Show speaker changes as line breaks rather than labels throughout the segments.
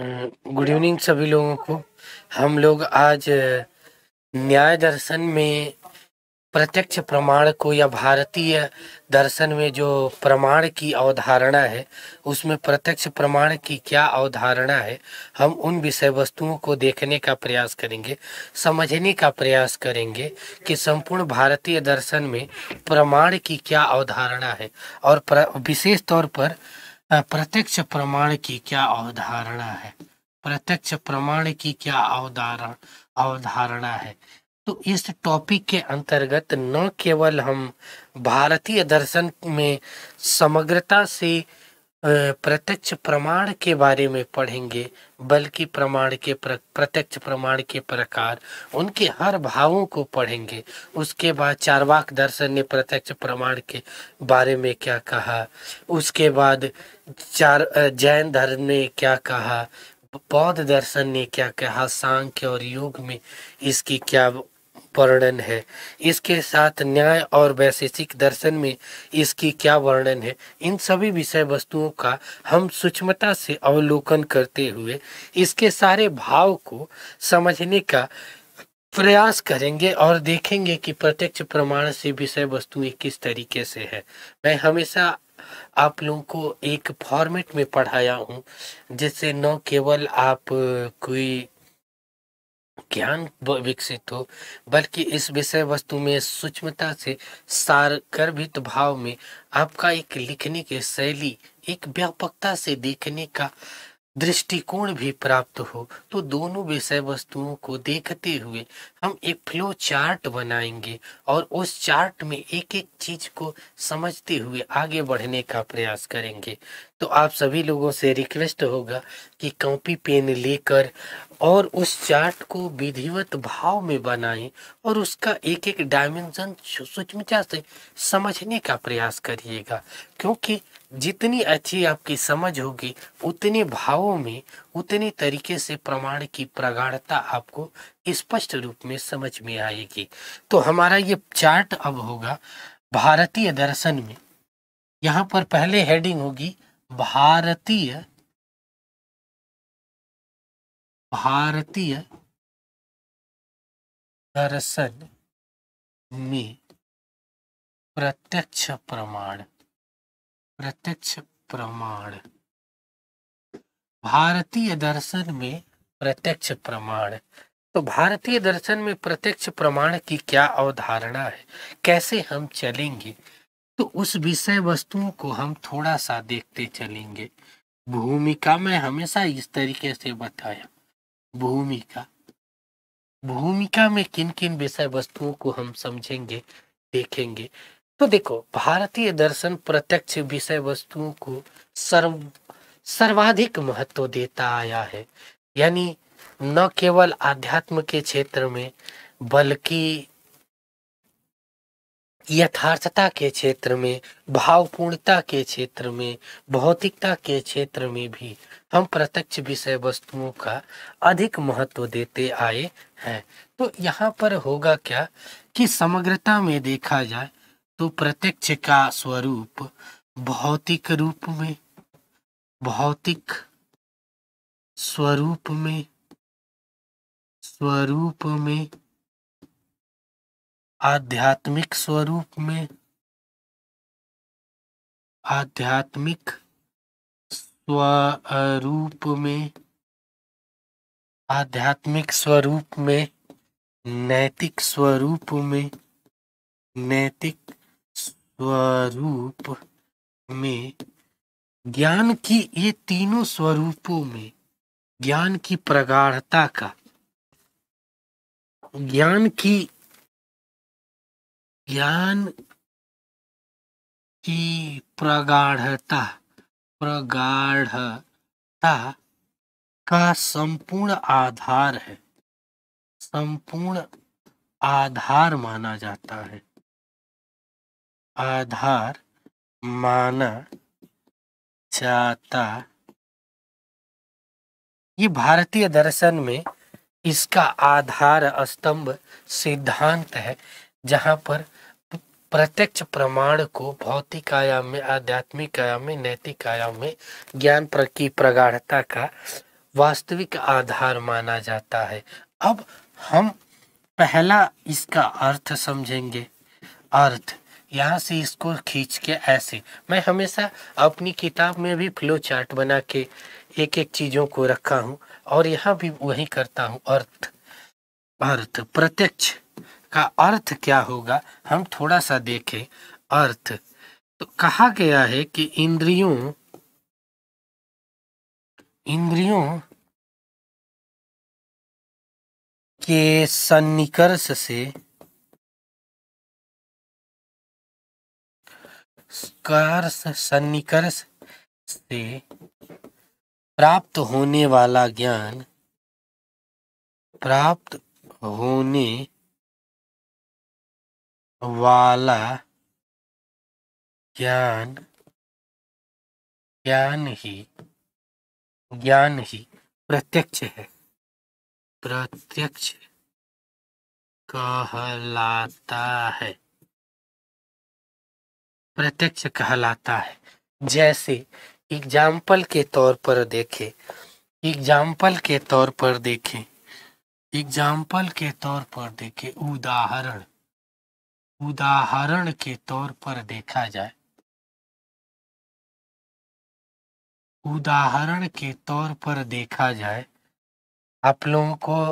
Good हम्म, evening सभी लोगों को हम लोग आज न्याय दर्शन
में प्रत्यक्ष प्रमाण को या भारतीय दर्शन में जो प्रमाण की अवधारणा है उसमें प्रत्यक्ष प्रमाण की क्या अवधारणा है हम उन विषय वस्तुओं को देखने का प्रयास करेंगे समझने का प्रयास करेंगे कि संपूर्ण भारतीय दर्शन में प्रमाण की क्या अवधारणा है और विशेष तौर पर प्रत्यक्ष प्रमाण की क्या अवधारणा है प्रत्यक्ष प्रमाण की क्या अवधारण अवधारणा है तो इस टॉपिक के अंतर्गत न केवल हम भारतीय दर्शन में समग्रता से प्रत्यक्ष प्रमाण के बारे में पढ़ेंगे बल्कि प्रमाण के प्र, प्रत्यक्ष प्रमाण के प्रकार उनके हर भावों को पढ़ेंगे उसके बाद चारवाक दर्शन ने प्रत्यक्ष प्रमाण के बारे में क्या कहा उसके बाद चार जैन धर्म ने क्या कहा बौद्ध दर्शन ने क्या कहा सांख्य और योग में इसकी क्या वर्णन है इसके साथ न्याय और वैशेषिक दर्शन में इसकी क्या वर्णन है इन सभी विषय वस्तुओं का हम सूक्ष्मता से अवलोकन करते हुए इसके सारे भाव को समझने का प्रयास करेंगे और देखेंगे कि प्रत्यक्ष प्रमाण से विषय वस्तुएं किस तरीके से है मैं हमेशा आप लोगों को एक फॉर्मेट में पढ़ाया हूँ जिससे न केवल आप कोई ज्ञान विकसित हो बल्कि इस विषय वस्तु में सूक्ष्मता से सार गर्भित भाव में आपका एक लिखने की शैली एक व्यापकता से देखने का दृष्टिकोण भी प्राप्त हो तो दोनों विषय वस्तुओं को देखते हुए हम एक फ्लो चार्ट बनाएंगे और उस चार्ट में एक एक चीज को समझते हुए आगे बढ़ने का प्रयास करेंगे तो आप सभी लोगों से रिक्वेस्ट होगा कि कॉपी पेन लेकर और उस चार्ट को विधिवत भाव में बनाएं और उसका एक एक डायमेंशन सूक्ष्मता से समझने का प्रयास करिएगा क्योंकि जितनी अच्छी आपकी समझ होगी उतने भावों में उतने तरीके से प्रमाण की प्रगाढ़ता आपको स्पष्ट रूप में समझ में आएगी तो हमारा ये चार्ट अब होगा भारतीय दर्शन में
यहाँ पर पहले हेडिंग होगी भारतीय भारतीय दर्शन में प्रत्यक्ष प्रमाण प्रत्यक्ष प्रमाण भारतीय
दर्शन में प्रत्यक्ष प्रमाण तो भारतीय दर्शन में प्रत्यक्ष प्रमाण की क्या अवधारणा है कैसे हम चलेंगे तो उस विषय वस्तुओं को हम थोड़ा सा देखते चलेंगे भूमिका में हमेशा इस तरीके से बताया भूमिका भूमिका में किन किन विषय वस्तुओं को हम समझेंगे देखेंगे तो देखो भारतीय दर्शन प्रत्यक्ष विषय वस्तुओं को सर्व सर्वाधिक महत्व देता आया है यानी न केवल आध्यात्म के क्षेत्र में बल्कि यथार्थता के क्षेत्र में भावपूर्णता के क्षेत्र में भौतिकता के क्षेत्र में भी हम प्रत्यक्ष विषय वस्तुओं का अधिक महत्व देते आए हैं तो यहाँ पर होगा क्या कि समग्रता में देखा जाए तो प्रत्यक्ष का स्वरूप
भौतिक रूप में भौतिक स्वरूप में स्वरूप में आध्यात्मिक स्वरूप में आध्यात्मिक स्वरूप में
आध्यात्मिक स्वरूप में नैतिक स्वरूप में नैतिक स्वरूप में ज्ञान की ये तीनों स्वरूपों में
ज्ञान की प्रगाढ़ता का ज्ञान की ज्ञान की प्रगाढ़ता प्रगाढ़ता का
संपूर्ण आधार है संपूर्ण आधार
माना जाता है आधार माना जाता ये
भारतीय दर्शन में इसका आधार स्तंभ सिद्धांत है जहां पर प्रत्यक्ष प्रमाण को भौतिक आयाम में आध्यात्मिक आयाम में नैतिक आयाम में ज्ञान की प्रगाढ़ता का वास्तविक आधार माना जाता है अब हम पहला इसका अर्थ समझेंगे अर्थ यहाँ से इसको खींच के ऐसे मैं हमेशा अपनी किताब में भी फ्लो चार्ट बना के एक एक चीज़ों को रखा हूँ और यहाँ भी वही करता हूँ अर्थ अर्थ प्रत्यक्ष का अर्थ क्या होगा हम थोड़ा सा देखें अर्थ तो कहा गया
है कि इंद्रियों इंद्रियों के सन्निकर्ष से निष्कर्ष सन्निकर्ष से प्राप्त होने वाला ज्ञान प्राप्त होने वाला ज्ञान ज्ञान ही ज्ञान ही प्रत्यक्ष है प्रत्यक्ष कहलाता है प्रत्यक्ष कहलाता
है जैसे एग्जाम्पल के तौर पर देखें एग्जाम्पल के तौर पर देखें एग्जाम्पल के तौर पर देखें उदाहरण
उदाहरण के तौर पर देखा जाए उदाहरण के तौर पर देखा जाए आप लोगों को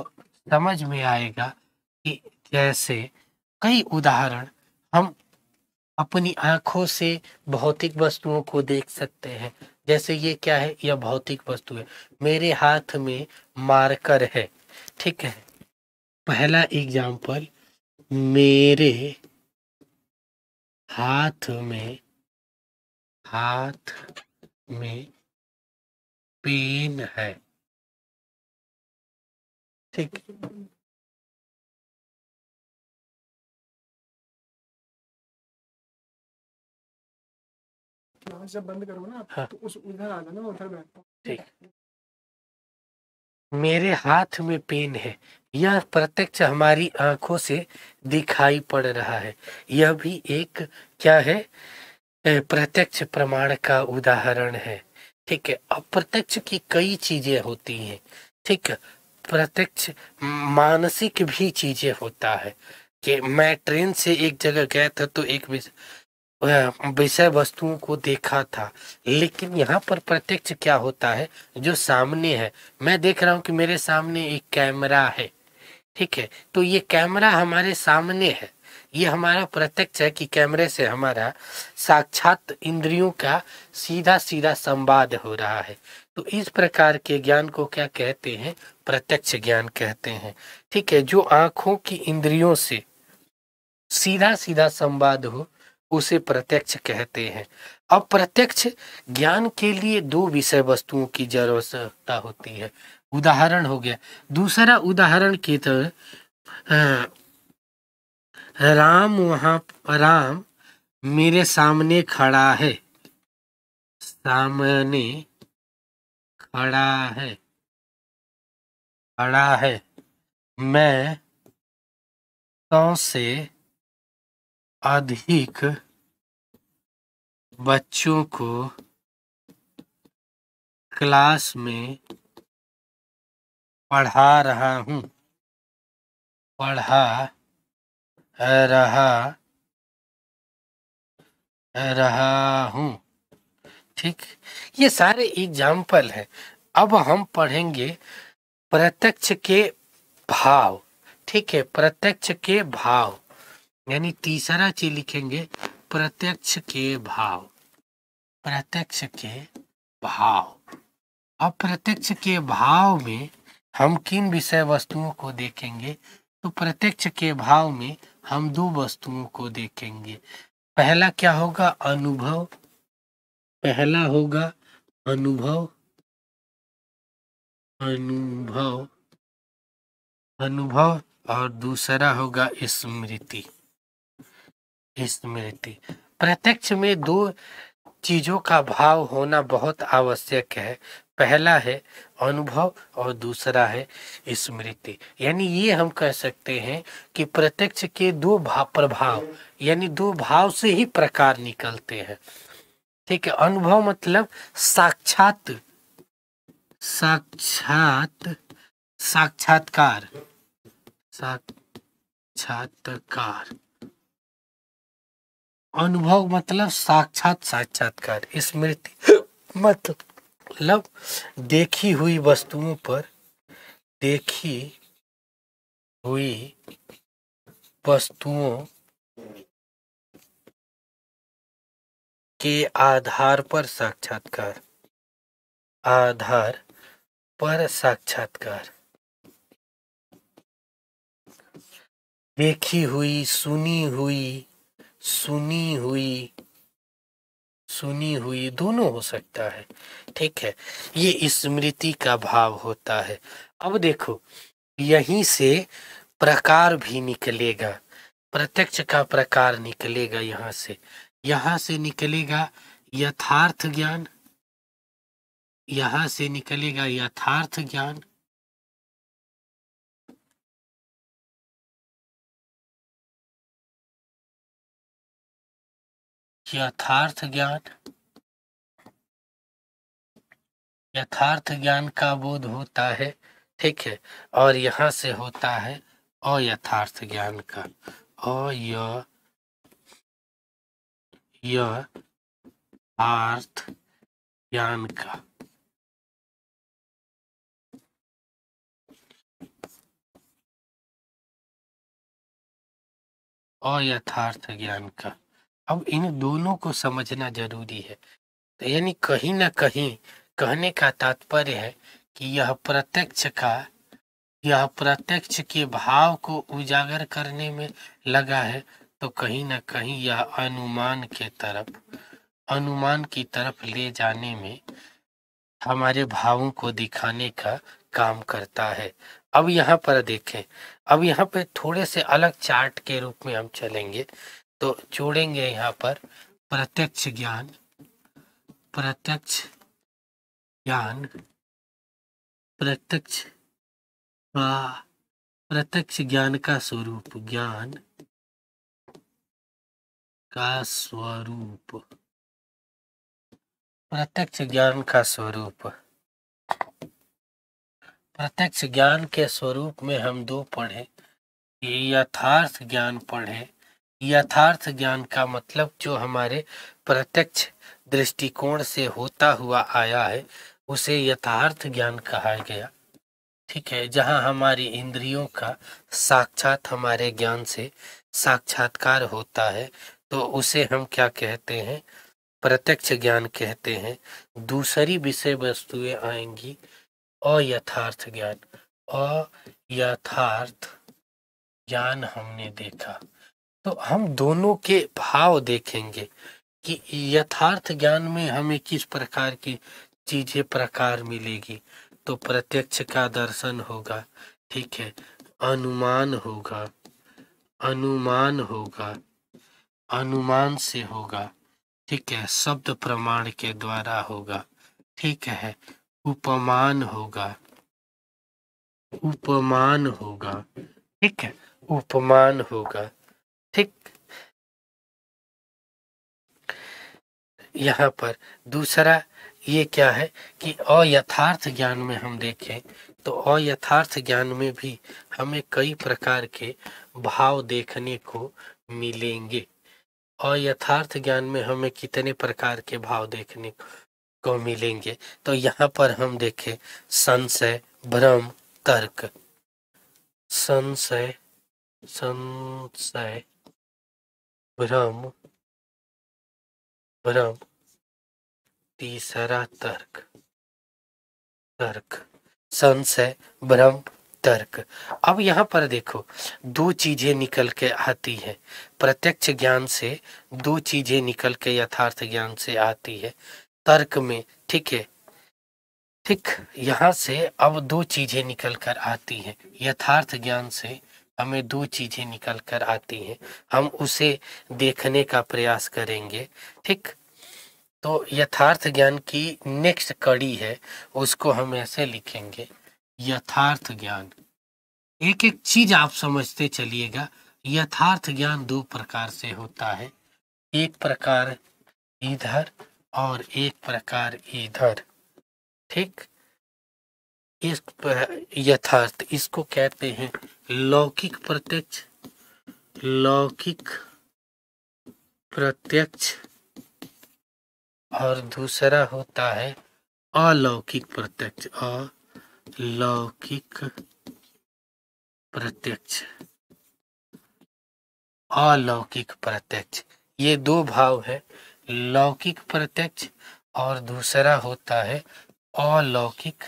समझ में आएगा कि जैसे
कई उदाहरण हम अपनी आंखों से भौतिक वस्तुओं को देख सकते हैं जैसे ये क्या है यह भौतिक वस्तु है मेरे हाथ में मार्कर है ठीक है पहला एग्जाम्पल
मेरे हाथ में हाथ में पेन है ठीक नाम जब बंद करो ना हाँ। तो उस उधर आ जाना उधर बैठता ठीक
मेरे हाथ में पेन है यह प्रत्यक्ष हमारी आंखों से दिखाई पड़ रहा है यह भी एक क्या है प्रत्यक्ष प्रमाण का उदाहरण है ठीक है अप्रत्यक्ष की कई चीजें होती हैं ठीक प्रत्यक्ष मानसिक भी चीजें होता है कि मैं ट्रेन से एक जगह गया था तो एक विषय वस्तुओं को देखा था लेकिन यहाँ पर प्रत्यक्ष क्या होता है जो सामने है मैं देख रहा हूँ कि मेरे सामने एक कैमरा है ठीक है तो ये कैमरा हमारे सामने है ये हमारा प्रत्यक्ष है कि कैमरे से हमारा साक्षात इंद्रियों का सीधा सीधा संवाद हो रहा है तो इस प्रकार के ज्ञान को क्या कहते हैं प्रत्यक्ष ज्ञान कहते हैं ठीक है जो आंखों की इंद्रियों से सीधा सीधा संवाद हो उसे प्रत्यक्ष कहते हैं अब प्रत्यक्ष ज्ञान के लिए दो विषय वस्तुओं की जरूरत होती है उदाहरण हो गया दूसरा उदाहरण की तरह राम वहां राम मेरे सामने खड़ा है
सामने खड़ा है खड़ा है मैं सौ तो से अधिक बच्चों को क्लास में पढ़ा रहा हूँ पढ़ा रहा रहा हूँ
ठीक ये सारे एग्जाम्पल हैं अब हम पढ़ेंगे प्रत्यक्ष के भाव ठीक है प्रत्यक्ष के भाव यानी तीसरा चीज लिखेंगे प्रत्यक्ष के भाव प्रत्यक्ष के भाव अब प्रत्यक्ष के भाव में हम किन विषय वस्तुओं को देखेंगे तो प्रत्यक्ष के भाव में हम दो वस्तुओं को देखेंगे पहला क्या होगा अनुभव
पहला होगा अनुभव अनुभव अनुभव और दूसरा होगा स्मृति
स्मृति प्रत्यक्ष में दो चीजों का भाव होना बहुत आवश्यक है पहला है अनुभव और दूसरा है स्मृति यानी ये हम कह सकते हैं कि प्रत्यक्ष के दो भाव प्रभाव यानी दो भाव से ही प्रकार निकलते हैं ठीक है अनुभव मतलब साक्षात साक्षात साक्षात्कार साक्षात्कार अनुभव मतलब साक्षात साक्षात्कार स्मृति मतलब देखी हुई वस्तुओं पर
देखी हुई वस्तुओं के आधार पर साक्षात्कार आधार पर साक्षात्कार देखी हुई सुनी हुई सुनी हुई सुनी
हुई दोनों हो सकता है ठीक है ये स्मृति का भाव होता है अब देखो यहीं से प्रकार भी निकलेगा प्रत्यक्ष का प्रकार निकलेगा यहाँ से यहाँ से निकलेगा
यथार्थ ज्ञान यहाँ से निकलेगा यथार्थ ज्ञान यथार्थ ज्ञान यथार्थ ज्ञान का बोध होता है
ठीक है और यहां से होता है अयथार्थ ज्ञान का
अय ज्ञान का अयथार्थ ज्ञान का अब इन दोनों को समझना जरूरी है
तो यानी कहीं ना कहीं कहने का तात्पर्य है कि यह प्रत्यक्ष का यह प्रत्यक्ष के भाव को उजागर करने में लगा है तो कहीं ना कहीं यह अनुमान के तरफ अनुमान की तरफ ले जाने में हमारे भावों को दिखाने का काम करता है अब यहाँ पर देखें अब यहाँ पे थोड़े से अलग चार्ट के रूप में हम चलेंगे तो जोड़ेंगे यहाँ पर प्रत्यक्ष ज्ञान
प्रत्यक्ष ज्ञान प्रत्यक्ष प्रत्यक्ष ज्ञान का स्वरूप ज्ञान का स्वरूप प्रत्यक्ष ज्ञान का स्वरूप
प्रत्यक्ष ज्ञान के स्वरूप में हम दो पढ़े यथार्थ ज्ञान पढ़े यथार्थ ज्ञान का मतलब जो हमारे प्रत्यक्ष दृष्टिकोण से होता हुआ आया है उसे यथार्थ ज्ञान कहा गया ठीक है जहाँ हमारी इंद्रियों का साक्षात हमारे ज्ञान से साक्षात्कार होता है तो उसे हम क्या कहते हैं प्रत्यक्ष ज्ञान कहते हैं दूसरी विषय वस्तुएं आएंगी अयथार्थ ज्ञान अयथार्थ ज्ञान हमने देखा तो हम दोनों के भाव देखेंगे कि यथार्थ ज्ञान में हमें किस प्रकार की चीजें प्रकार मिलेगी तो प्रत्यक्ष का दर्शन होगा ठीक है अनुमान होगा अनुमान होगा अनुमान से होगा ठीक है शब्द प्रमाण के द्वारा होगा ठीक है उपमान होगा
उपमान होगा ठीक है उपमान होगा ठीक यहाँ पर
दूसरा ये क्या है कि अयथार्थ ज्ञान में हम देखें तो अयथार्थ ज्ञान में भी हमें कई प्रकार के भाव देखने को मिलेंगे अयथार्थ ज्ञान में हमें कितने प्रकार के भाव देखने को मिलेंगे तो यहाँ पर हम देखें संशय भ्रम
तर्क संशय संशय भ्रम भ्रम तीसरा तर्क तर्क संशय
भ्रम तर्क अब यहाँ पर देखो दो चीजें निकल के आती है प्रत्यक्ष ज्ञान से दो चीजें निकल के यथार्थ ज्ञान से आती है तर्क में ठीक है ठीक यहाँ से अब दो चीजें निकल कर आती है यथार्थ ज्ञान से हमें दो चीज़ें निकल कर आती हैं हम उसे देखने का प्रयास करेंगे ठीक तो यथार्थ ज्ञान की नेक्स्ट कड़ी है उसको हम ऐसे लिखेंगे यथार्थ ज्ञान एक एक चीज आप समझते चलिएगा यथार्थ ज्ञान दो प्रकार से होता है एक प्रकार इधर और एक प्रकार इधर ठीक इस यथार्थ इसको कहते हैं लौकिक प्रत्यक्ष लौकिक प्रत्यक्ष और दूसरा होता है अलौकिक प्रत्यक्ष अलौकिक प्रत्यक्ष अलौकिक प्रत्यक्ष ये दो भाव है लौकिक प्रत्यक्ष और दूसरा होता है अलौकिक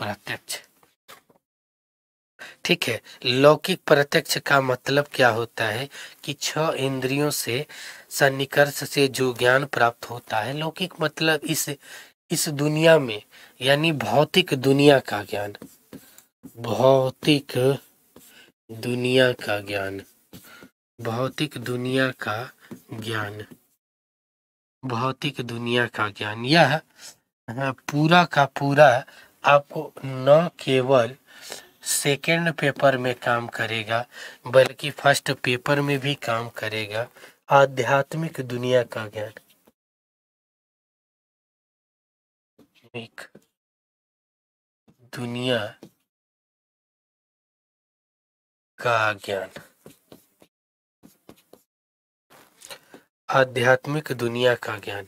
प्रत्यक्ष ठीक है लौकिक प्रत्यक्ष का मतलब क्या होता है कि छह इंद्रियों से सन्निकर्ष से जो ज्ञान प्राप्त होता है लौकिक मतलब इस इस दुनिया में यानी भौतिक दुनिया का ज्ञान भौतिक दुनिया का ज्ञान भौतिक दुनिया का ज्ञान भौतिक दुनिया का ज्ञान यह हाँ, पूरा का पूरा आपको न केवल सेकेंड पेपर में काम करेगा बल्कि फर्स्ट पेपर में भी
काम करेगा आध्यात्मिक दुनिया का ज्ञान दुनिया का ज्ञान आध्यात्मिक दुनिया का ज्ञान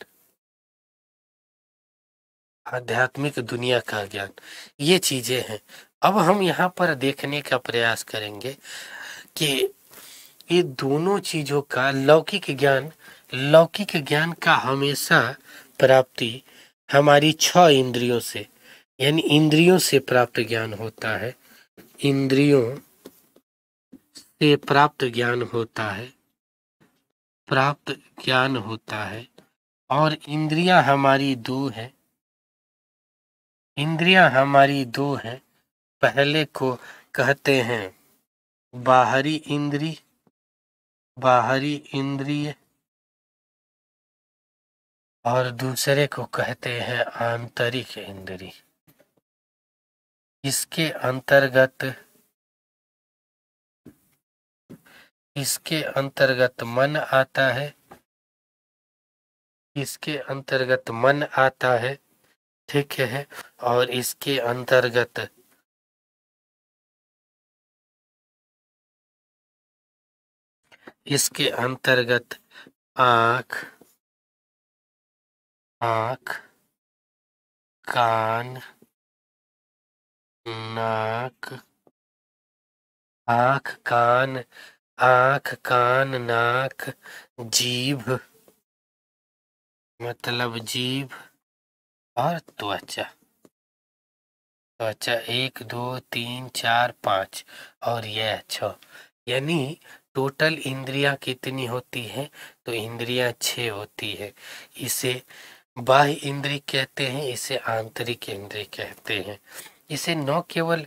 आध्यात्मिक दुनिया का ज्ञान ये चीजें हैं
अब हम यहाँ पर देखने का प्रयास करेंगे कि ये दोनों चीजों का लौकिक ज्ञान लौकिक ज्ञान का हमेशा प्राप्ति हमारी छ इंद्रियों से यानी इंद्रियों से प्राप्त ज्ञान होता है इंद्रियों से प्राप्त ज्ञान होता है प्राप्त ज्ञान होता है और इंद्रियां हमारी
दो है इंद्रियां हमारी दो हैं पहले को कहते हैं बाहरी इंद्री बाहरी इंद्रिय और दूसरे को कहते हैं आंतरिक इंद्री इसके अंतर्गत इसके अंतर्गत मन आता है इसके अंतर्गत मन आता है ठीक है और इसके अंतर्गत इसके अंतर्गत आँख आँख कान नाक आँख कान आँख कान नाक जीभ मतलब जीभ और त्वचा त्वचा एक दो
तीन चार पाँच और यह छ यानी टोटल इंद्रिया कितनी होती है तो इंद्रिया छः होती है इसे बाह्य इंद्रिय कहते हैं इसे आंतरिक इंद्रिय कहते हैं इसे न केवल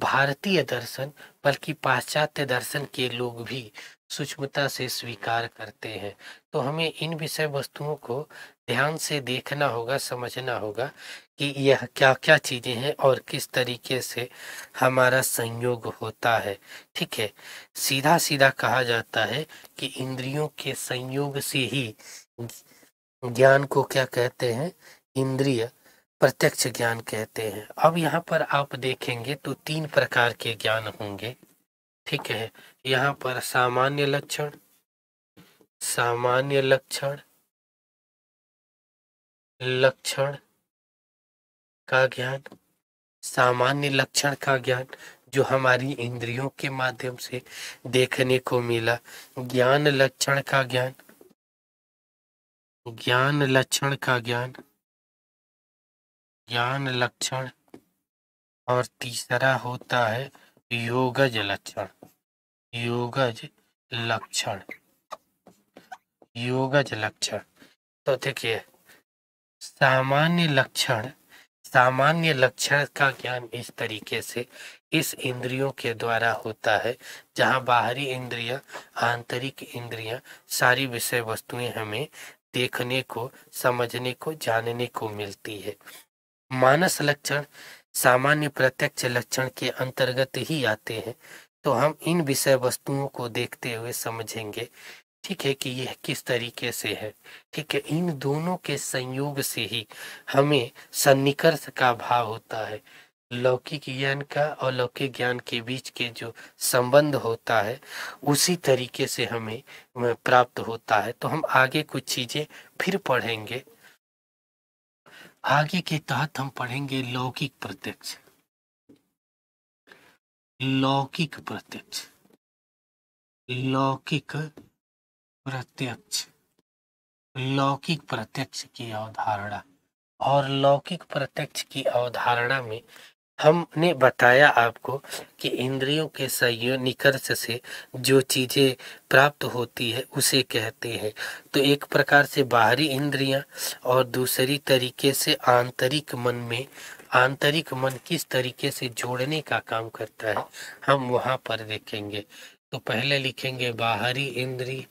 भारतीय दर्शन बल्कि पाश्चात्य दर्शन के लोग भी सूक्ष्मता से स्वीकार करते हैं तो हमें इन विषय वस्तुओं को ध्यान से देखना होगा समझना होगा कि यह क्या क्या चीज़ें हैं और किस तरीके से हमारा संयोग होता है ठीक है सीधा सीधा कहा जाता है कि इंद्रियों के संयोग से ही ज्ञान को क्या कहते हैं इंद्रिय प्रत्यक्ष ज्ञान कहते हैं अब यहाँ पर आप देखेंगे तो तीन प्रकार के ज्ञान होंगे ठीक है यहाँ पर सामान्य लक्षण
सामान्य लक्षण लक्षण का ज्ञान सामान्य लक्षण का
ज्ञान जो हमारी इंद्रियों के माध्यम से देखने को मिला ज्ञान
लक्षण का ज्ञान ज्ञान लक्षण का ज्ञान ज्ञान लक्षण और तीसरा होता है योगज लक्षण योगज लक्षण
योगज लक्षण तो देखिए सामान्य लक्षण सामान्य लक्षण का ज्ञान इस तरीके से इस इंद्रियों के द्वारा होता है जहाँ बाहरी इंद्रियां आंतरिक इंद्रियां सारी विषय वस्तुएं हमें देखने को समझने को जानने को मिलती है मानस लक्षण सामान्य प्रत्यक्ष लक्षण के अंतर्गत ही आते हैं तो हम इन विषय वस्तुओं को देखते हुए समझेंगे ठीक है कि यह किस तरीके से है ठीक है इन दोनों के संयोग से ही हमें सन्निकर्ष का भाव होता है लौकिक ज्ञान का और लौकिक ज्ञान के बीच के जो संबंध होता है उसी तरीके से हमें प्राप्त होता है तो हम आगे कुछ चीजें फिर पढ़ेंगे
आगे के तहत हम पढ़ेंगे लौकिक प्रत्यक्ष लौकिक प्रत्यक्ष लौकिक प्रत्यक्ष लौकिक प्रत्यक्ष की अवधारणा
और लौकिक प्रत्यक्ष की अवधारणा में हमने बताया आपको कि इंद्रियों के सहयोग निकर्ष से जो चीज़ें प्राप्त होती है उसे कहते हैं तो एक प्रकार से बाहरी इंद्रियां और दूसरी तरीके से आंतरिक मन में आंतरिक मन किस तरीके से जोड़ने का काम करता है हम वहाँ पर देखेंगे तो पहले लिखेंगे बाहरी इंद्री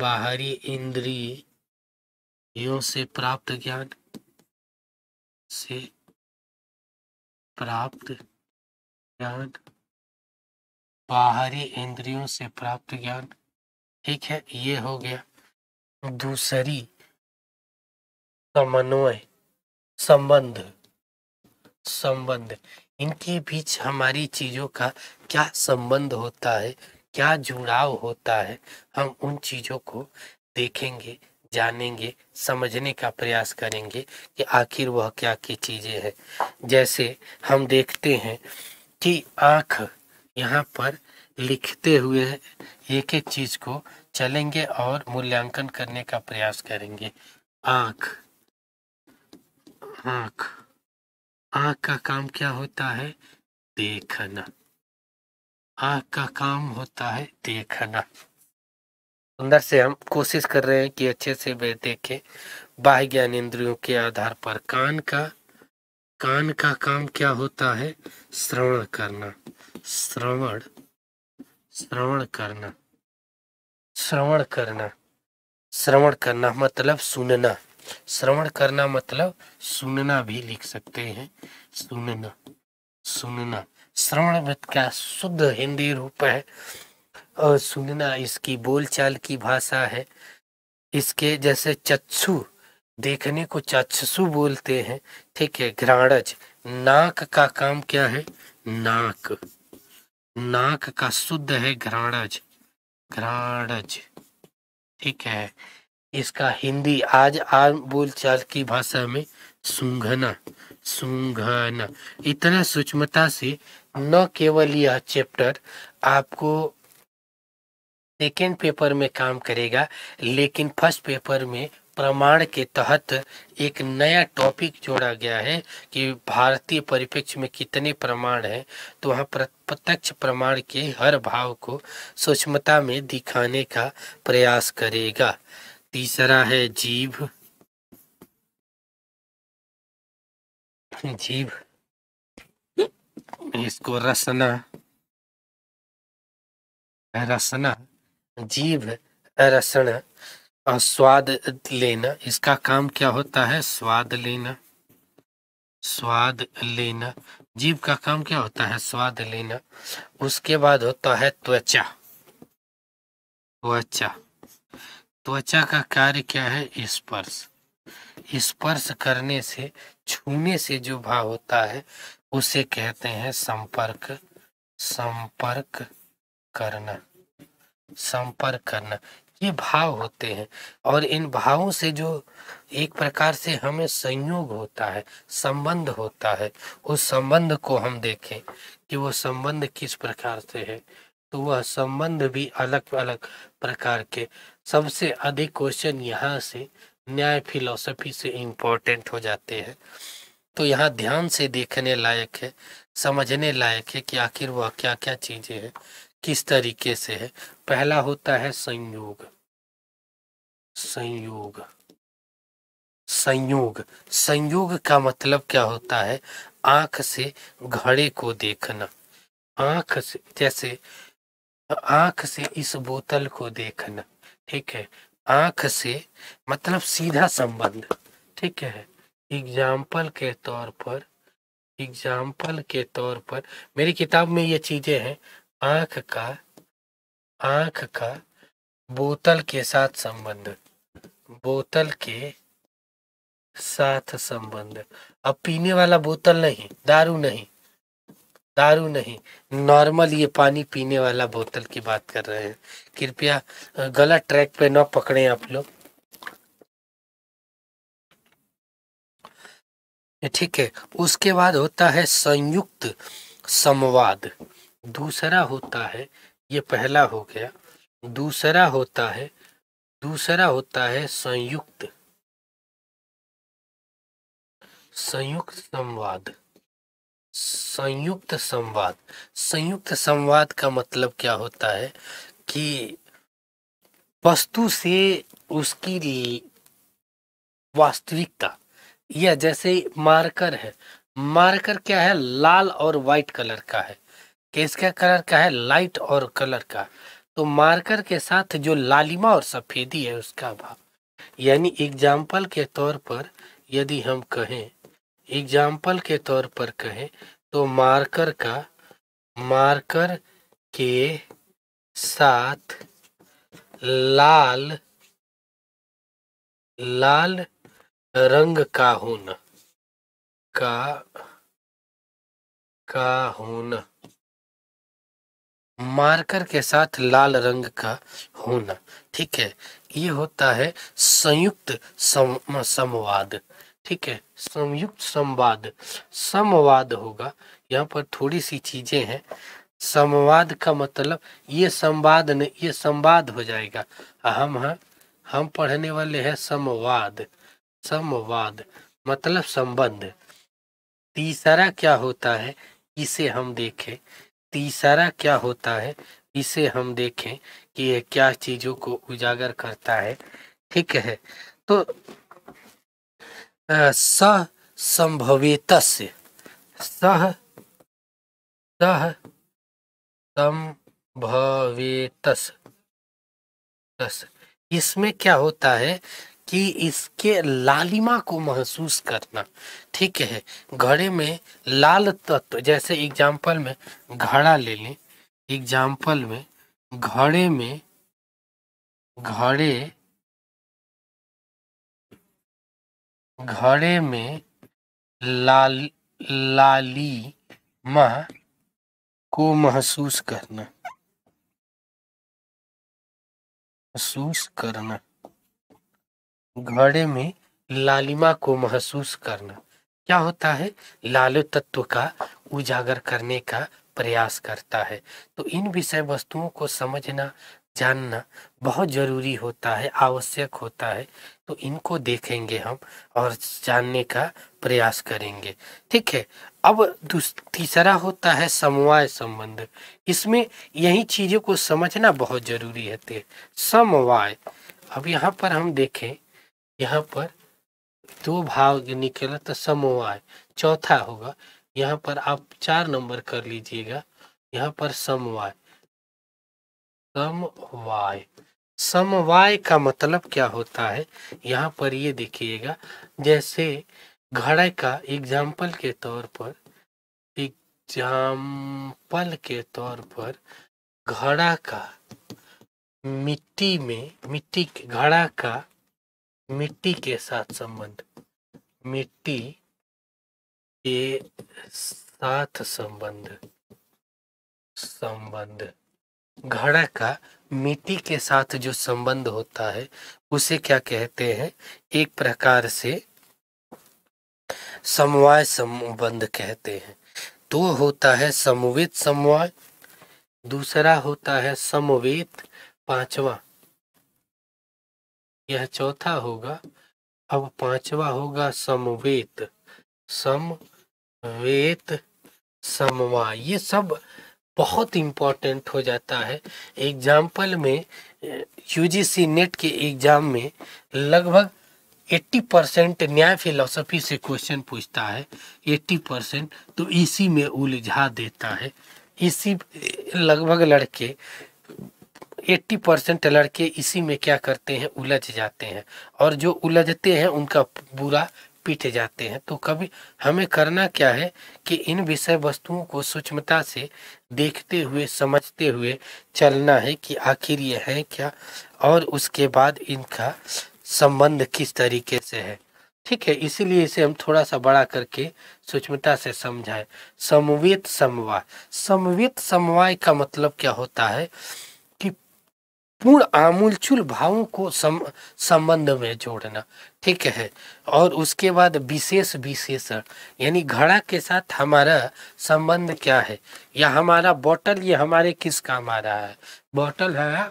बाहरी इंद्रियों से प्राप्त ज्ञान से प्राप्त ज्ञान बाहरी इंद्रियों से प्राप्त ज्ञान ठीक है ये हो गया दूसरी
समन्वय संबंध संबंध इनके बीच हमारी चीजों का क्या संबंध होता है क्या जुड़ाव होता है हम उन चीज़ों को देखेंगे जानेंगे समझने का प्रयास करेंगे कि आखिर वह क्या की चीज़ें हैं जैसे हम देखते हैं कि आँख यहाँ पर लिखते हुए एक एक चीज़ को चलेंगे और मूल्यांकन करने का प्रयास करेंगे
आँख आँख आँख का काम क्या होता है देखना आँख का काम होता है देखना
अंदर से हम कोशिश कर रहे हैं कि अच्छे से वे देखें बाह्य ज्ञान इंद्रियों के आधार पर कान का कान का काम क्या होता है श्रवण करना श्रवण श्रवण करना श्रवण करना श्रवण करना मतलब सुनना श्रवण करना मतलब सुनना भी लिख सकते हैं सुनना सुनना श्रवणवत का शुद्ध हिंदी रूप है और सुनना इसकी बोलचाल की भाषा है इसके जैसे चक्षु देखने को चक्षु बोलते हैं ठीक है घ्राणज नाक का काम क्या है नाक नाक का शुद्ध है घ्राणज घ्राणज ठीक है इसका हिंदी आज आम बोलचाल की भाषा में सुंघना सुंघना इतना सूक्ष्मता से न केवल यह चैप्टर आपको सेकेंड पेपर में काम करेगा लेकिन फर्स्ट पेपर में प्रमाण के तहत एक नया टॉपिक जोड़ा गया है कि भारतीय परिप्रेक्ष्य में कितने प्रमाण हैं तो वहाँ प्रत्यक्ष प्रमाण के हर भाव को सूक्ष्मता में दिखाने का
प्रयास करेगा तीसरा है जीव जीव इसको रसना रसना जीव
रसना और स्वाद लेना इसका काम क्या होता है स्वाद लेना स्वाद लेना जीव का काम क्या होता है स्वाद लेना उसके बाद होता है त्वचा त्वचा त्वचा का कार्य क्या है स्पर्श स्पर्श करने से छूने से जो भाव होता है उसे कहते हैं संपर्क संपर्क करना संपर्क करना ये भाव होते हैं और इन भावों से जो एक प्रकार से हमें संयोग होता है संबंध होता है उस संबंध को हम देखें कि वो संबंध किस प्रकार से है तो वह संबंध भी अलग अलग प्रकार के सबसे अधिक क्वेश्चन यहाँ से न्याय फिलोसफी से इम्पोर्टेंट हो जाते हैं तो यहाँ ध्यान से देखने लायक है समझने लायक है कि आखिर वह क्या क्या चीज़ें हैं किस तरीके से है पहला होता है संयोग संयोग संयोग संयोग का मतलब क्या होता है आंख से घड़े को देखना आंख से जैसे आंख से इस बोतल को देखना ठीक है आंख से मतलब सीधा संबंध ठीक है एग्जाम्पल के तौर पर एग्जाम्पल के तौर पर मेरी किताब में ये चीज़ें हैं आँख का आँख का बोतल के साथ संबंध बोतल के साथ संबंध अब पीने वाला बोतल नहीं दारू नहीं दारू नहीं नॉर्मल ये पानी पीने वाला बोतल की बात कर रहे हैं कृपया गलत ट्रैक पे ना पकड़े आप लोग ठीक है उसके बाद होता है संयुक्त संवाद दूसरा होता है ये पहला हो गया दूसरा
होता है दूसरा होता है संयुक्त संयुक्त संवाद संयुक्त संवाद
संयुक्त संवाद का मतलब क्या होता है कि वस्तु से उसकी वास्तविकता यह जैसे मार्कर है मार्कर क्या है लाल और वाइट कलर का है किसका कलर का है लाइट और कलर का तो मार्कर के साथ जो लालिमा और सफ़ेदी है उसका भाव यानी एग्जाम्पल के तौर पर यदि हम कहें एग्जाम्पल के तौर पर कहें तो मार्कर का मार्कर के साथ
लाल लाल रंग का हुन का का हुन मार्कर के साथ लाल रंग का होना
ठीक है ये होता है संयुक्त सम, संवाद ठीक है संयुक्त संवाद संवाद होगा यहाँ पर थोड़ी सी चीजें हैं संवाद का मतलब ये संवाद नहीं ये संवाद हो जाएगा हम हाँ, हम पढ़ने वाले हैं संवाद संवाद मतलब संबंध तीसरा क्या होता है इसे हम देखें तीसरा क्या होता है इसे हम देखें कि यह क्या चीज़ों को उजागर करता है ठीक है तो सह संभवित
सह सह संभवित
इसमें क्या होता है कि इसके लालिमा को महसूस करना ठीक है घड़े में लाल तत्व जैसे एग्जाम्पल में
घड़ा ले लें एग्जाम्पल में घड़े में घड़े घड़े में लाल लाली मा को महसूस करना महसूस करना घड़े में लालिमा को
महसूस करना क्या होता है लाल तत्व का उजागर करने का प्रयास करता है तो इन विषय वस्तुओं को समझना जानना बहुत जरूरी होता है आवश्यक होता है तो इनको देखेंगे हम और जानने का प्रयास करेंगे ठीक है अब तीसरा होता है समवाय संबंध इसमें यही चीज़ों को समझना बहुत जरूरी है समवाय अब यहाँ पर हम देखें यहाँ पर दो भाग निकला तो समवाय चौथा होगा यहाँ पर आप चार नंबर कर लीजिएगा यहाँ पर समवाय समवाय समवाय का मतलब क्या होता है यहाँ पर ये देखिएगा जैसे घड़े का एग्जाम्पल के तौर पर एग्जाम्पल के तौर पर घड़ा का मिट्टी में मिट्टी घड़ा का मिट्टी के साथ संबंध मिट्टी के साथ संबंध संबंध घड़ा का मिट्टी के साथ जो संबंध होता है उसे क्या कहते हैं एक प्रकार से समवाय संबंध कहते हैं तो होता है समवेत समवाय दूसरा होता है समवेत पांचवा यह चौथा होगा अब पांचवा होगा समवेत समवेत समवा ये सब बहुत इम्पोर्टेंट हो जाता है एग्जाम्पल में यूजीसी नेट के एग्जाम में लगभग 80 परसेंट न्याय फिलोसफी से क्वेश्चन पूछता है 80 परसेंट तो इसी में उलझा देता है इसी लगभग लड़के 80 परसेंट लड़के इसी में क्या करते हैं उलझ जाते हैं और जो उलझते हैं उनका बुरा पीटे जाते हैं तो कभी हमें करना क्या है कि इन विषय वस्तुओं को सूक्ष्मता से देखते हुए समझते हुए चलना है कि आखिर ये है क्या और उसके बाद इनका संबंध किस तरीके से है ठीक है इसीलिए इसे हम थोड़ा सा बड़ा करके सूक्ष्मता से समझाएं समवेत समवाय समवेत समवाय का मतलब क्या होता है पूर्ण आमूलचूल भावों को संबंध में जोड़ना ठीक है और उसके बाद विशेष विशेषण यानी घड़ा के साथ हमारा संबंध क्या है या हमारा बॉटल ये हमारे किस काम आ रहा है बॉटल है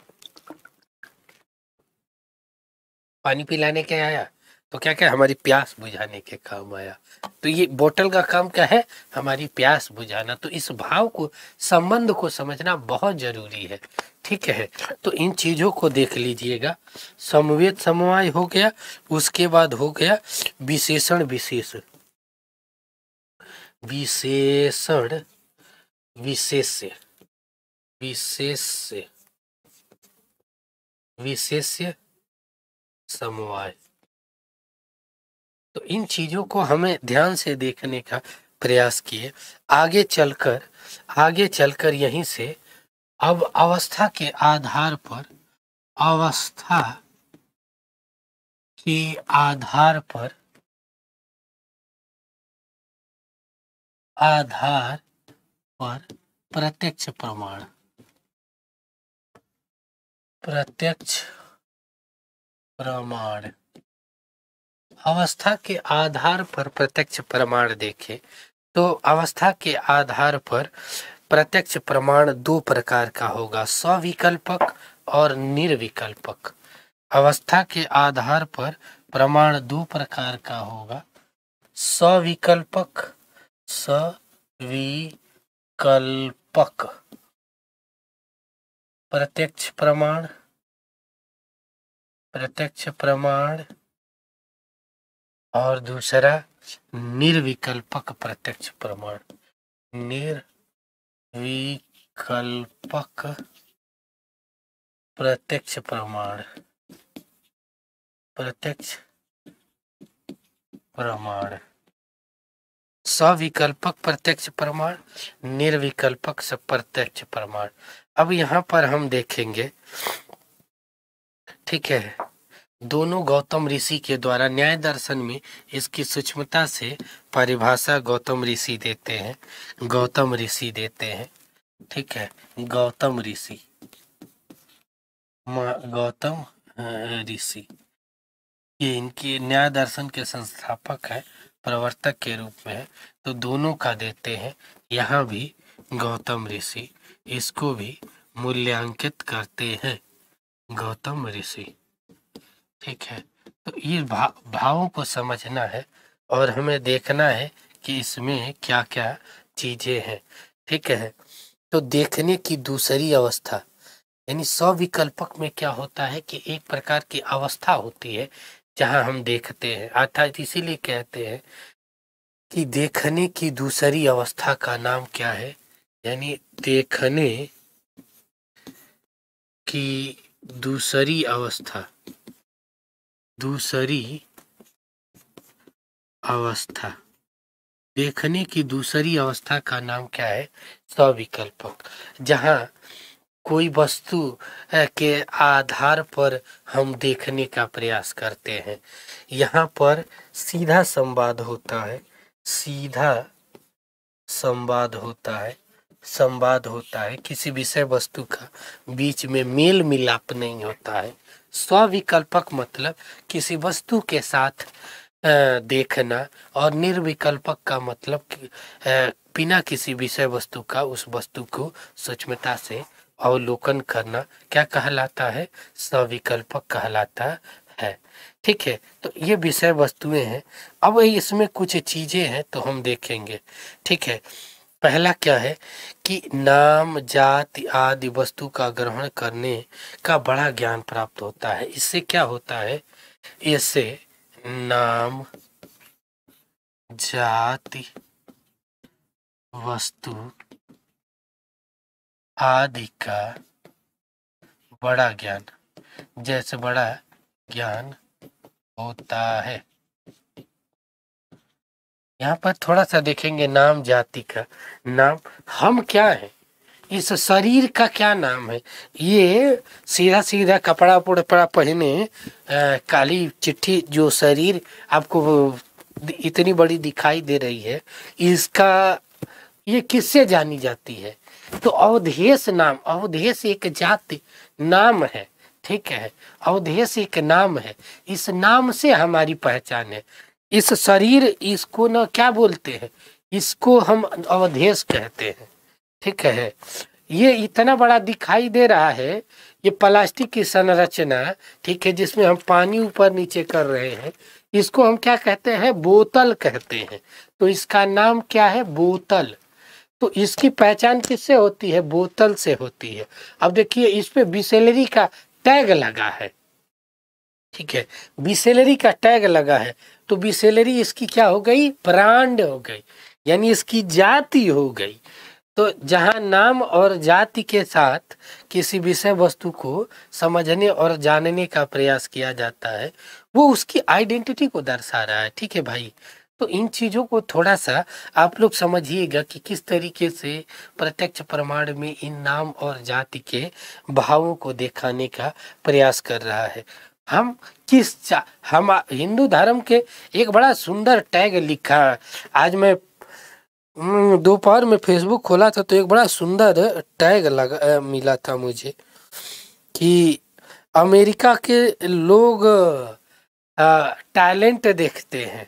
पानी पिलाने के आया तो क्या क्या हमारी प्यास बुझाने के काम आया तो ये बोतल का काम क्या है हमारी प्यास बुझाना तो इस भाव को संबंध को समझना बहुत जरूरी है ठीक है तो इन चीज़ों को देख लीजिएगा समवेद समवाय हो गया उसके बाद हो गया विशेषण विशेष विशेषण
विशेष विशेष विशेष समवाय तो इन चीज़ों
को हमें ध्यान से देखने का प्रयास किए आगे चलकर आगे चलकर यहीं से अब अवस्था के आधार पर
अवस्था के आधार पर आधार पर प्रत्यक्ष प्रमाण प्रत्यक्ष प्रमाण अवस्था के आधार
पर प्रत्यक्ष प्रमाण देखे तो अवस्था के आधार पर प्रत्यक्ष प्रमाण दो प्रकार का होगा सविकल्पक और निर्विकल्पक अवस्था के आधार पर प्रमाण दो प्रकार का होगा
सविकल्पक सविकल्पक प्रत्यक्ष प्रमाण प्रत्यक्ष प्रमाण और दूसरा निर्विकल्पक प्रत्यक्ष प्रमाण निर्विकल्पक प्रत्यक्ष प्रमाण प्रत्यक्ष प्रमाण
सविकल्पक प्रत्यक्ष प्रमाण निर्विकल्पक प्रत्यक्ष प्रमाण अब यहाँ पर हम देखेंगे ठीक है दोनों गौतम ऋषि के द्वारा न्याय दर्शन में इसकी सूक्ष्मता से परिभाषा गौतम ऋषि देते हैं गौतम ऋषि देते हैं ठीक है गौतम ऋषि गौतम ऋषि ये इनकी न्याय दर्शन के संस्थापक है प्रवर्तक के रूप में है तो दोनों का देते हैं यहाँ भी गौतम ऋषि इसको भी मूल्यांकित करते हैं गौतम ऋषि ठीक है तो ये भाव भावों को समझना है और हमें देखना है कि इसमें क्या क्या चीजें हैं ठीक है तो देखने की दूसरी अवस्था यानी विकल्पक में क्या होता है कि एक प्रकार की अवस्था होती है जहां हम देखते हैं अर्थात इसीलिए कहते हैं कि देखने की दूसरी अवस्था का नाम क्या है यानी देखने की दूसरी अवस्था दूसरी अवस्था देखने की दूसरी अवस्था का नाम क्या है सविकल्पक जहाँ कोई वस्तु के आधार पर हम देखने का प्रयास करते हैं यहाँ पर सीधा संवाद होता है सीधा संवाद होता है संवाद होता है किसी विषय वस्तु का बीच में मेल मिलाप नहीं होता है स्विकल्पक मतलब किसी वस्तु के साथ देखना और निर्विकल्पक का मतलब बिना किसी विषय वस्तु का उस वस्तु को सूक्ष्मता से अवलोकन करना क्या कहलाता है स्विकल्पक कहलाता है ठीक है तो ये विषय वस्तुएं हैं अब इसमें कुछ चीज़ें हैं तो हम देखेंगे ठीक है पहला क्या है कि नाम जाति आदि वस्तु का ग्रहण करने का बड़ा ज्ञान प्राप्त होता है इससे क्या होता है इससे नाम
जाति वस्तु आदि का बड़ा ज्ञान
जैसे बड़ा ज्ञान होता है यहाँ पर थोड़ा सा देखेंगे नाम जाति का नाम हम क्या है इस शरीर का क्या नाम है ये सीधा सीधा कपड़ा उपड़ा पहने काली चिट्ठी जो शरीर आपको इतनी बड़ी दिखाई दे रही है इसका ये किससे जानी जाती है तो अवधेश नाम अवधेश एक जाति नाम है ठीक है अवधेश एक नाम है इस नाम से हमारी पहचान है इस शरीर इसको ना क्या बोलते हैं इसको हम अवधेश कहते हैं ठीक है ये इतना बड़ा दिखाई दे रहा है ये प्लास्टिक की संरचना ठीक है जिसमें हम पानी ऊपर नीचे कर रहे हैं इसको हम क्या कहते हैं बोतल कहते हैं तो इसका नाम क्या है बोतल तो इसकी पहचान किससे होती है बोतल से होती है अब देखिए इस पे बिसेलरी का टैग लगा है ठीक है बीसेलरी का टैग लगा है तो बीसेलरी इसकी क्या हो गई ब्रांड हो गई यानी इसकी जाति हो गई तो जहाँ नाम और जाति के साथ किसी विषय वस्तु को समझने और जानने का प्रयास किया जाता है वो उसकी आइडेंटिटी को दर्शा रहा है ठीक है भाई तो इन चीज़ों को थोड़ा सा आप लोग समझिएगा कि किस तरीके से प्रत्यक्ष प्रमाण में इन नाम और जाति के भावों को दिखाने का प्रयास कर रहा है हम किस हम हिंदू धर्म के एक बड़ा सुंदर टैग लिखा आज मैं दोपहर में फेसबुक खोला था तो एक बड़ा सुंदर टैग लगा मिला था मुझे कि अमेरिका के लोग टैलेंट देखते हैं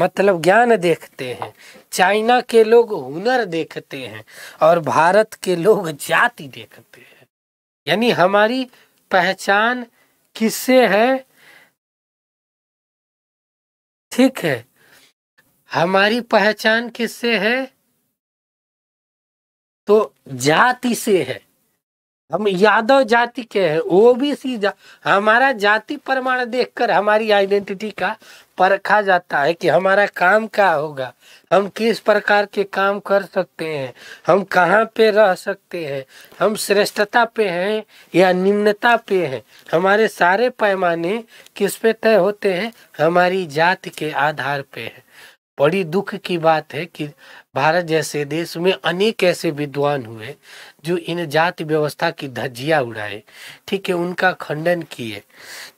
मतलब ज्ञान देखते हैं चाइना के लोग हुनर देखते हैं और भारत के लोग जाति देखते हैं यानी हमारी पहचान
किससे है ठीक है हमारी पहचान किससे है तो
जाति से है हम यादव जाति के हैं ओबीसी जा, हमारा जाति प्रमाण देखकर हमारी आइडेंटिटी का परखा जाता है कि हमारा काम क्या होगा हम किस प्रकार के काम कर सकते हैं हम कहाँ पे रह सकते हैं हम श्रेष्ठता पे हैं या निम्नता पे हैं हमारे सारे पैमाने किस पे तय होते हैं हमारी जात के आधार पे है बड़ी दुख की बात है कि भारत जैसे देश में अनेक ऐसे विद्वान हुए जो इन जाति व्यवस्था की धज्जिया उड़ाए ठीक है उनका खंडन किए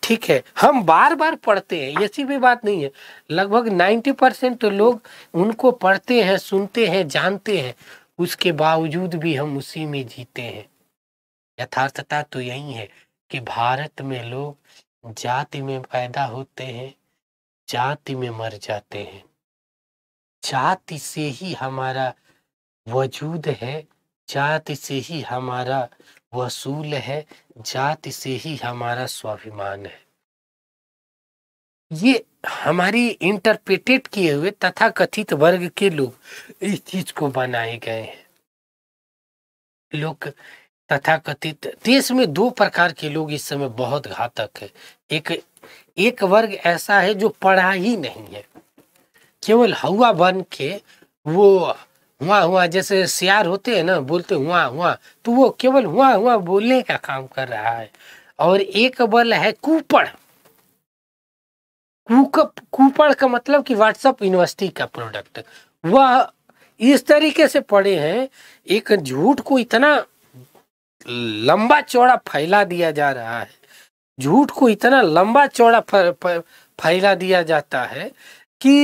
ठीक है हम बार बार पढ़ते हैं ऐसी भी बात नहीं है लगभग नाइन्टी परसेंट तो लोग उनको पढ़ते हैं सुनते हैं जानते हैं उसके बावजूद भी हम उसी में जीते हैं यथार्थता तो यही है कि भारत में लोग जाति में पैदा होते हैं जाति में मर जाते हैं जाति से ही हमारा वजूद है जात से ही हमारा वसूल है जात से ही हमारा स्वाभिमान है ये हमारी इंटरप्रेटेड किए हुए तथा कथित वर्ग के लोग इस चीज को बनाए गए हैं लोग तथा कथित देश में दो प्रकार के लोग इस समय बहुत घातक है एक एक वर्ग ऐसा है जो पढ़ा ही नहीं है केवल हवा बन के वो हुआ हुआ जैसे सियार होते हैं ना बोलते हुआ हुआ तो वो केवल हुआ हुआ बोलने का काम कर रहा है और एक बल है कूपड़ कूपड़ का मतलब कि व्हाट्सअप यूनिवर्सिटी का प्रोडक्ट वह इस तरीके से पड़े हैं एक झूठ को इतना लंबा चौड़ा फैला दिया जा रहा है झूठ को इतना लंबा चौड़ा फैला दिया जाता है कि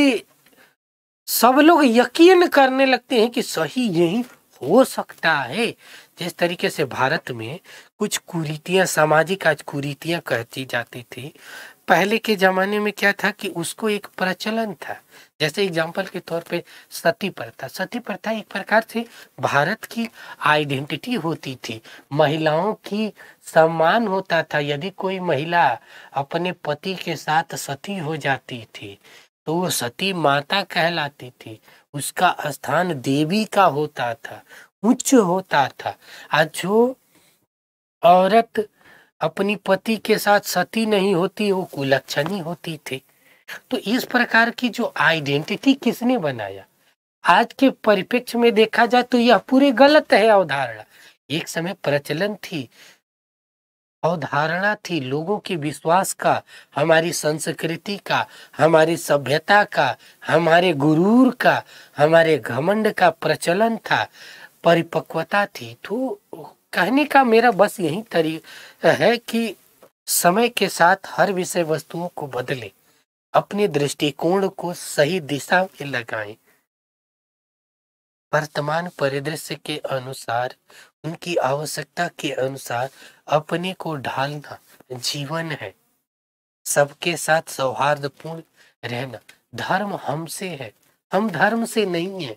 सब लोग यकीन करने लगते हैं कि सही यही हो सकता है जिस तरीके से भारत में कुछ कुरीतियाँ सामाजिक आज कुरीतियाँ कहती जाती थी पहले के ज़माने में क्या था कि उसको एक प्रचलन था जैसे एग्जाम्पल के तौर पे सती प्रथा सती प्रथा एक प्रकार से भारत की आइडेंटिटी होती थी महिलाओं की सम्मान होता था यदि कोई महिला अपने पति के साथ सती हो जाती थी तो वो सती माता कहलाती थी उसका स्थान देवी का होता था उच्च होता था आज जो औरत अपनी पति के साथ सती नहीं होती वो कुलक्षणी होती थी तो इस प्रकार की जो आइडेंटिटी किसने बनाया आज के परिप्रेक्ष्य में देखा जाए तो यह पूरे गलत है अवधारणा एक समय प्रचलन थी अवधारणा थी लोगों के विश्वास का हमारी संस्कृति का हमारी सभ्यता का हमारे गुरूर का हमारे घमंड का प्रचलन था परिपक्वता थी तो कहने का मेरा बस यही तरीका है कि समय के साथ हर विषय वस्तुओं को बदले अपने दृष्टिकोण को सही दिशा में लगाएं वर्तमान परिदृश्य के अनुसार उनकी आवश्यकता के अनुसार अपने को ढालना जीवन है सबके साथ सौहार्दपूर्ण रहना धर्म हमसे है हम धर्म से नहीं है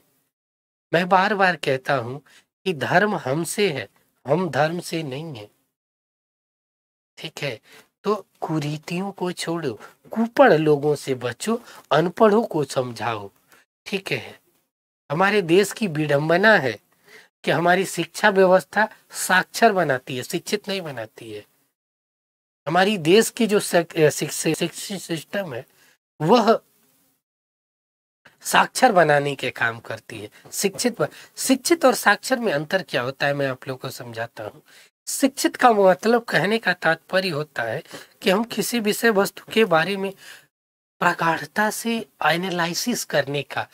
मैं बार बार कहता हूं कि धर्म हमसे है हम धर्म से नहीं है ठीक है तो कुरीतियों को छोड़ो कुपढ़ लोगों से बचो अनपढ़ों को समझाओ ठीक है हमारे देश की विडंबना है कि हमारी शिक्षा व्यवस्था साक्षर बनाती है शिक्षित नहीं बनाती है हमारी देश की जो शिक्षा सिस्टम है वह साक्षर बनाने के काम करती है शिक्षित शिक्षित और साक्षर में अंतर क्या होता है मैं आप लोग को समझाता हूँ शिक्षित का मतलब कहने का तात्पर्य होता है कि हम किसी विषय वस्तु के बारे में प्रगाढ़ता से एनालिसिस करने का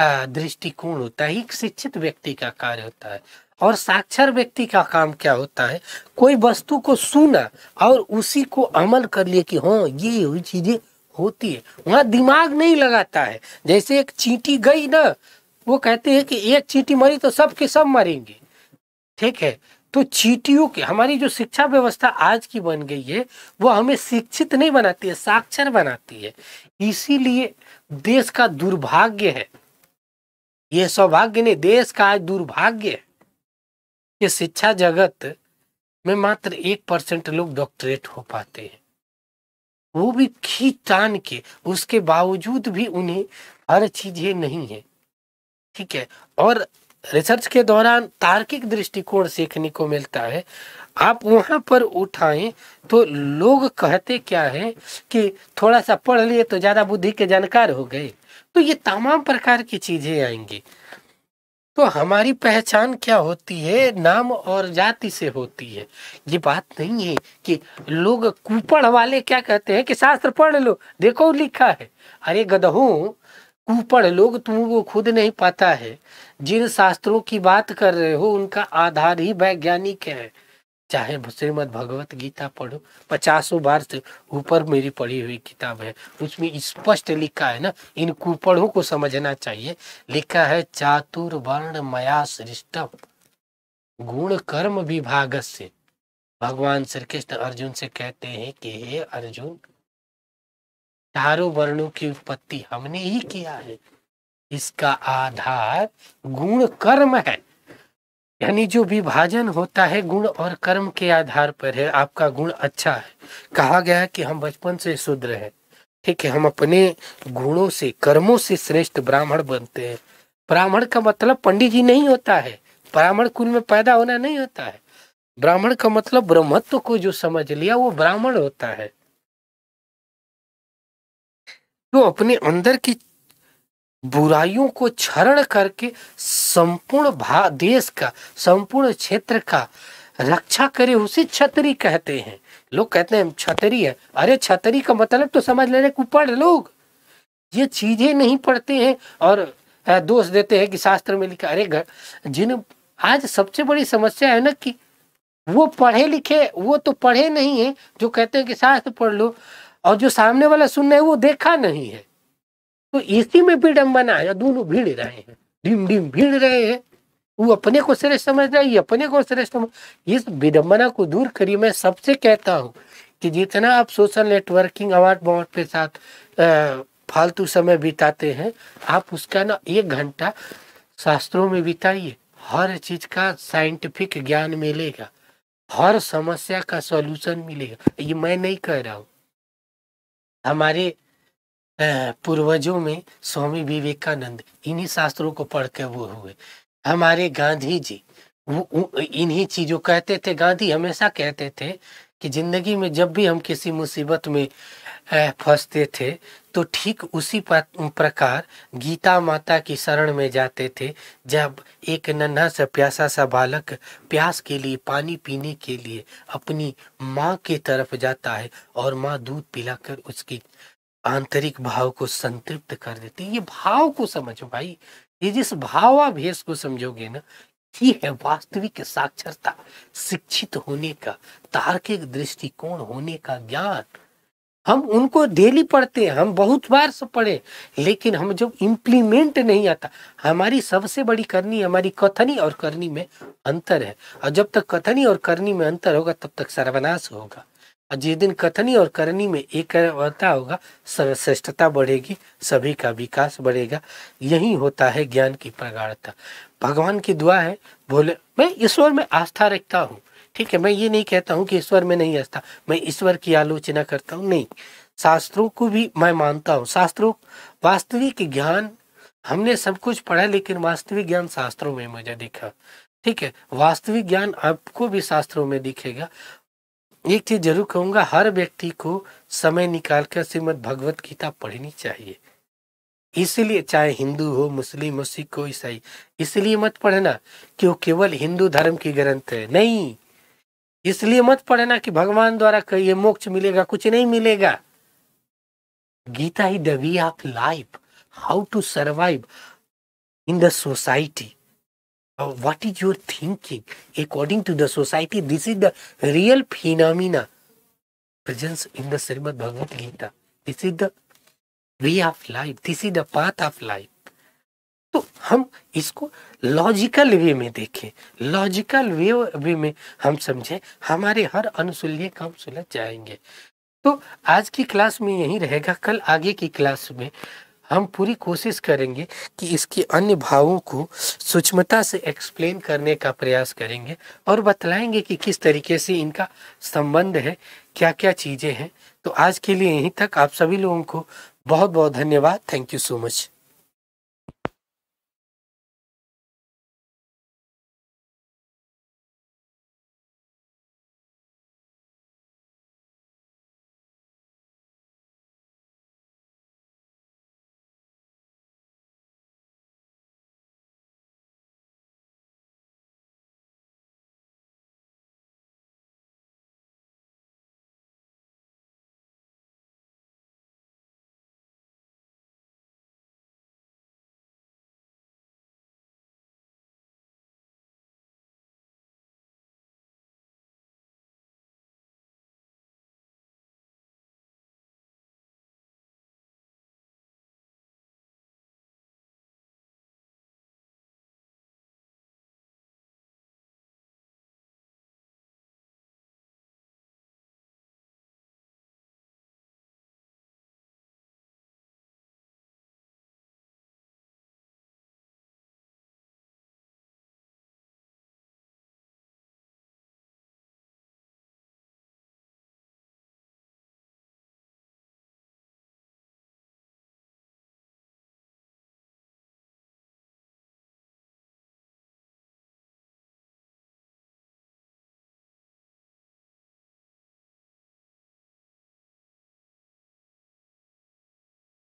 दृष्टिकोण होता है एक शिक्षित व्यक्ति का कार्य होता है और साक्षर व्यक्ति का काम क्या होता है कोई वस्तु को सुना और उसी को अमल कर लिए कि हाँ ये चीजें होती है वहाँ दिमाग नहीं लगाता है जैसे एक चींटी गई ना वो कहते हैं कि एक चींटी मरी तो सब के सब मरेंगे ठीक है तो चीटियों के हमारी जो शिक्षा व्यवस्था आज की बन गई है वो हमें शिक्षित नहीं बनाती है साक्षर बनाती है इसीलिए देश का दुर्भाग्य है ये सौभाग्य नहीं देश का आज दुर्भाग्य है कि शिक्षा जगत में मात्र एक परसेंट लोग डॉक्टरेट हो पाते हैं वो भी खींचान तान के उसके बावजूद भी उन्हें हर चीज ये नहीं है ठीक है और रिसर्च के दौरान तार्किक दृष्टिकोण सीखने को मिलता है आप वहां पर उठाएं तो लोग कहते क्या है कि थोड़ा सा पढ़ लिए तो ज्यादा बुद्धि के जानकार हो गए तो ये तमाम प्रकार की चीजें आएंगी तो हमारी पहचान क्या होती है नाम और जाति से होती है ये बात नहीं है कि लोग कुपड़ वाले क्या कहते हैं कि शास्त्र पढ़ लो देखो लिखा है अरे गदहों कुपड़ लोग तुमको खुद नहीं पता है जिन शास्त्रों की बात कर रहे हो उनका आधार ही वैज्ञानिक है चाहे श्रीमद भगवत गीता पढ़ो पचासों बार से ऊपर मेरी पढ़ी हुई किताब है उसमें स्पष्ट लिखा है ना इन कुपड़ों को समझना चाहिए लिखा है चातुर वर्ण मया सृष्टम गुण कर्म विभाग से भगवान श्री कृष्ण अर्जुन से कहते हैं कि हे अर्जुन चारों वर्णों की उत्पत्ति हमने ही किया है इसका आधार गुण कर्म है यानी जो विभाजन होता है गुण और कर्म के आधार पर है आपका गुण अच्छा है कहा गया है कि हम बचपन से शुद्र है ठीक है हम अपने गुणों से कर्मों से श्रेष्ठ ब्राह्मण बनते हैं ब्राह्मण का मतलब पंडित जी नहीं होता है ब्राह्मण कुल में पैदा होना नहीं होता है ब्राह्मण का मतलब ब्रह्मत्व को जो समझ लिया वो ब्राह्मण होता है तो अपने अंदर की बुराइयों को क्षरण करके संपूर्ण भा देश का संपूर्ण क्षेत्र का रक्षा करे उसे छतरी कहते हैं लोग कहते हैं छतरी है अरे छतरी का मतलब तो समझ लेने को पढ़ लोग ये चीजें नहीं पढ़ते हैं और दोष देते हैं कि शास्त्र में लिखा अरे घर जिन आज सबसे बड़ी समस्या है ना कि वो पढ़े लिखे वो तो पढ़े नहीं है जो कहते हैं कि शास्त्र पढ़ लो और जो सामने वाला सुनने वो देखा नहीं है तो इसी में विडम्बना है दोनों भिड़ रहे हैं ढीम ढीम भिड़ रहे हैं वो अपने को श्रेष्ठ समझ रहा है ये अपने को श्रेष्ठ इस विडम्बना को दूर करिए मैं सबसे कहता हूँ कि जितना आप सोशल नेटवर्किंग अवार्ड बॉर्ड के साथ फालतू समय बिताते हैं आप उसका ना एक घंटा शास्त्रों में बिताइए हर चीज का साइंटिफिक ज्ञान मिलेगा हर समस्या का सॉल्यूशन मिलेगा ये मैं नहीं कह रहा हूँ हमारे पूर्वजों में स्वामी विवेकानंद इन्हीं शास्त्रों को पढ़ के वो हुए हमारे गांधी जी वो इन्हीं चीजों कहते थे गांधी हमेशा कहते थे कि जिंदगी में जब भी हम किसी मुसीबत में फंसते थे तो ठीक उसी प्रकार गीता माता की शरण में जाते थे जब एक नन्हा सा प्यासा सा बालक प्यास के लिए पानी पीने के लिए अपनी माँ के तरफ जाता है और माँ दूध पिलाकर उसकी आंतरिक भाव को संतृप्त कर देती ये भाव को समझो भाई ये जिस भावाभेश को समझोगे ना ये है वास्तविक साक्षरता शिक्षित होने का तार्किक दृष्टिकोण होने का ज्ञान हम उनको डेली पढ़ते हैं हम बहुत बार से पढ़े लेकिन हम जब इम्प्लीमेंट नहीं आता हमारी सबसे बड़ी करनी हमारी कथनी और करनी में अंतर है और जब तक कथनी और करनी में अंतर होगा तब तक सर्वनाश होगा और जिस दिन कथनी और करनी में एक होता होगा सर्वश्रेष्ठता बढ़ेगी सभी का विकास बढ़ेगा यही होता है ज्ञान की प्रगाढ़ता भगवान की दुआ है बोले मैं ईश्वर में आस्था रखता हूँ ठीक है मैं ये नहीं कहता हूँ कि ईश्वर में नहीं आस्था मैं ईश्वर की आलोचना करता हूँ नहीं शास्त्रों को भी मैं मानता हूँ शास्त्रों वास्तविक ज्ञान हमने सब कुछ पढ़ा लेकिन वास्तविक ज्ञान शास्त्रों में मुझे दिखा ठीक है वास्तविक ज्ञान आपको भी शास्त्रों में दिखेगा एक चीज जरूर कहूंगा हर व्यक्ति को समय निकालकर श्रीमद भगवत गीता पढ़नी चाहिए इसलिए चाहे हिंदू हो मुस्लिम हो सिख हो ईसाई इसलिए मत पढ़ना कि वो केवल हिंदू धर्म की ग्रंथ है नहीं इसलिए मत पढ़ना कि भगवान द्वारा कहिए मोक्ष मिलेगा कुछ नहीं मिलेगा गीता ही the of life how to survive in the society Uh, what is your thinking? According to the society, this is the real phenomena presence in the Srimad Bhagavad Gita. This is the way of life. This is the path of life. तो हम इसको logical वे में देखें logical वे वे में हम समझें हमारे हर अनुसूल्य काम सुलझ जाएंगे तो आज की क्लास में यही रहेगा कल आगे की क्लास में हम पूरी कोशिश करेंगे कि इसके अन्य भावों को सूक्ष्मता से एक्सप्लेन करने का प्रयास करेंगे और बतलाएंगे कि किस तरीके से इनका संबंध है क्या क्या चीज़ें हैं तो
आज के लिए यहीं तक आप सभी लोगों को बहुत बहुत धन्यवाद थैंक यू सो मच